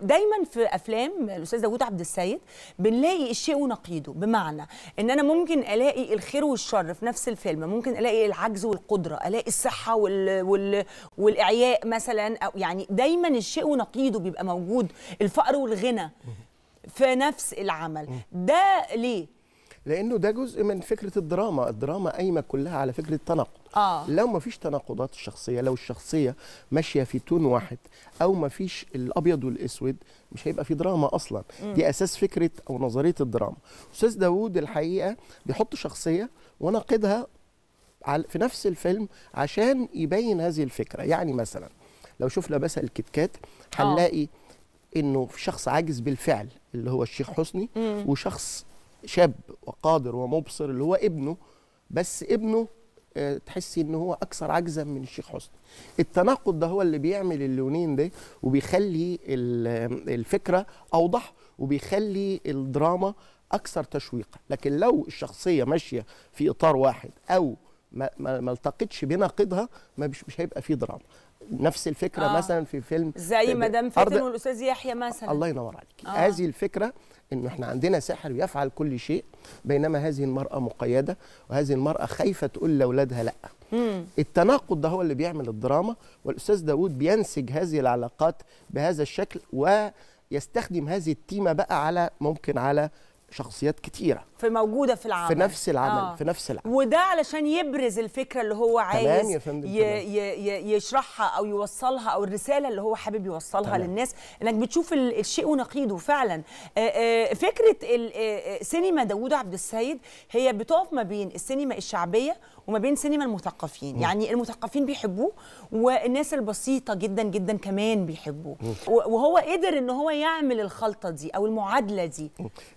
دايما في افلام الاستاذ داوود عبد السيد بنلاقي الشيء ونقيضه بمعنى ان انا ممكن الاقي الخير والشر في نفس الفيلم ممكن الاقي العجز والقدره الاقي الصحه وال... وال... والاعياء مثلا او يعني دايما الشيء ونقيضه بيبقى موجود الفقر والغنى في نفس العمل ده ليه لانه ده جزء من فكره الدراما الدراما قايمه كلها على فكره التناقض آه. لو ما فيش تناقضات الشخصيه لو الشخصيه ماشيه في تون واحد او ما فيش الابيض والاسود مش هيبقى في دراما اصلا م. دي اساس فكره او نظريه الدراما استاذ داوود الحقيقه بيحط شخصيه وناقضها في نفس الفيلم عشان يبين هذه الفكره يعني مثلا لو شفنا بس الكتكات هنلاقي آه. انه في شخص عاجز بالفعل اللي هو الشيخ حسني م. وشخص شاب وقادر ومبصر اللي هو ابنه بس ابنه آه، تحسي ان هو اكثر عجزا من الشيخ حسني التناقض ده هو اللي بيعمل اللونين ده وبيخلي الفكره اوضح وبيخلي الدراما اكثر تشويقا لكن لو الشخصيه ماشيه في اطار واحد او ما, ما التقتش بناقضها ما مش, مش هيبقى في دراما نفس الفكره آه. مثلا في فيلم زي مدام فاتن والاستاذ يحيى مثلا الله ينور عليك آه. هذه الفكره ان احنا عندنا ساحر يفعل كل شيء بينما هذه المراه مقيده وهذه المراه خايفه تقول لاولادها لا مم. التناقض ده هو اللي بيعمل الدراما والاستاذ داوود بينسج هذه العلاقات بهذا الشكل ويستخدم هذه التيمه بقى على ممكن على شخصيات كتيره في موجوده في العمل في نفس العمل آه. في نفس العمل وده علشان يبرز الفكره اللي هو عايز تمام يا فندم ي... ي... يشرحها او يوصلها او الرساله اللي هو حابب يوصلها تمام. للناس انك بتشوف الشيء ونقيضه فعلا آه، آه، فكره آه، سينما داوود عبد السيد هي بتقف ما بين السينما الشعبيه وما بين سينما المثقفين م. يعني المثقفين بيحبوه والناس البسيطه جدا جدا كمان بيحبوه وهو قدر ان هو يعمل الخلطه دي او المعادله دي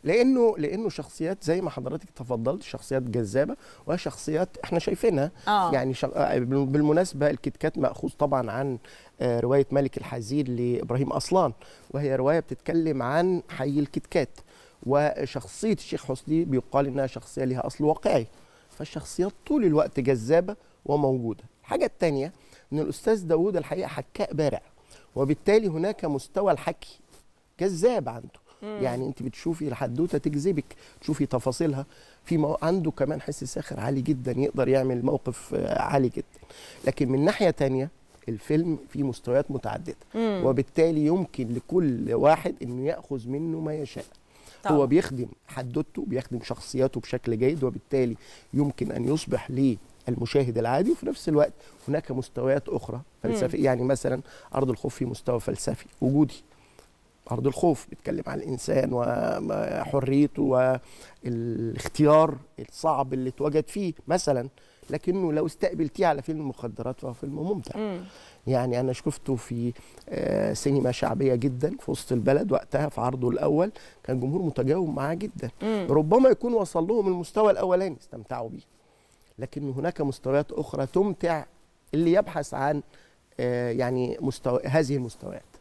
لانه لانه لانه شخصيات زي ما حضرتك تفضلت شخصيات جذابه وشخصيات احنا شايفينها آه. يعني شغ... آه، بالمناسبه الكتكات ماخوذ طبعا عن آه، روايه ملك الحزين لابراهيم اصلان وهي روايه بتتكلم عن حي الكتكات وشخصيه الشيخ حسني بيقال انها شخصيه لها اصل واقعي فالشخصيات طول الوقت جذابه وموجوده الحاجه الثانيه ان الاستاذ داوود الحقيقه حكاء بارع وبالتالي هناك مستوى الحكي جذاب عنده مم. يعني انت بتشوفي الحدوته تجذبك تشوفي تفاصيلها في مو... عنده كمان حس ساخر عالي جدا يقدر يعمل موقف آه، عالي جدا لكن من ناحيه تانية الفيلم فيه مستويات متعدده مم. وبالتالي يمكن لكل واحد انه ياخذ منه ما يشاء طبعا. هو بيخدم حدوته بيخدم شخصياته بشكل جيد وبالتالي يمكن ان يصبح ليه المشاهد العادي وفي نفس الوقت هناك مستويات اخرى فلسفيه يعني مثلا ارض الخوف في مستوى فلسفي وجودي أرض الخوف بيتكلم عن الإنسان وحريته والاختيار الصعب اللي اتوجد فيه مثلا لكنه لو استقبلتيه على فيلم مخدرات فهو فيلم ممتع م. يعني أنا شفته في آه، سينما شعبية جدا في وسط البلد وقتها في عرضه الأول كان جمهور متجاوب معاه جدا م. ربما يكون وصل لهم المستوى الأولاني استمتعوا بيه لكن هناك مستويات أخرى تمتع اللي يبحث عن آه، يعني مستوى هذه المستويات